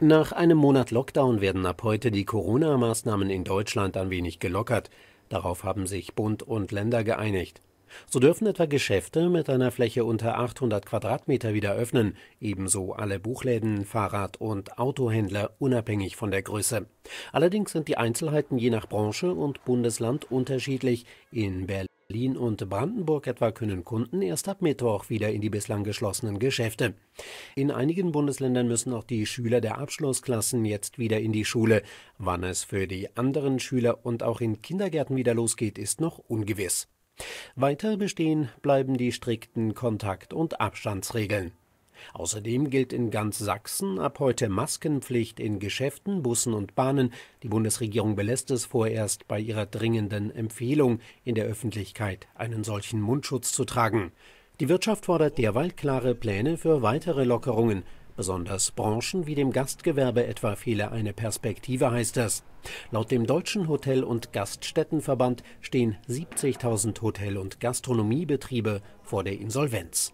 Nach einem Monat Lockdown werden ab heute die Corona-Maßnahmen in Deutschland ein wenig gelockert. Darauf haben sich Bund und Länder geeinigt. So dürfen etwa Geschäfte mit einer Fläche unter 800 Quadratmeter wieder öffnen, ebenso alle Buchläden, Fahrrad- und Autohändler unabhängig von der Größe. Allerdings sind die Einzelheiten je nach Branche und Bundesland unterschiedlich. In Berlin Berlin und Brandenburg etwa können Kunden erst ab Mittwoch wieder in die bislang geschlossenen Geschäfte. In einigen Bundesländern müssen auch die Schüler der Abschlussklassen jetzt wieder in die Schule. Wann es für die anderen Schüler und auch in Kindergärten wieder losgeht, ist noch ungewiss. Weiter bestehen bleiben die strikten Kontakt- und Abstandsregeln. Außerdem gilt in ganz Sachsen ab heute Maskenpflicht in Geschäften, Bussen und Bahnen. Die Bundesregierung belässt es vorerst bei ihrer dringenden Empfehlung, in der Öffentlichkeit einen solchen Mundschutz zu tragen. Die Wirtschaft fordert derweil klare Pläne für weitere Lockerungen. Besonders Branchen wie dem Gastgewerbe etwa fehle eine Perspektive, heißt es. Laut dem Deutschen Hotel- und Gaststättenverband stehen 70.000 Hotel- und Gastronomiebetriebe vor der Insolvenz.